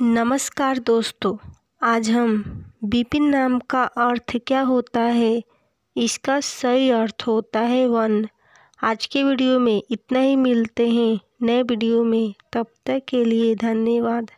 नमस्कार दोस्तों आज हम विपिन नाम का अर्थ क्या होता है इसका सही अर्थ होता है वन आज के वीडियो में इतना ही मिलते हैं नए वीडियो में तब तक के लिए धन्यवाद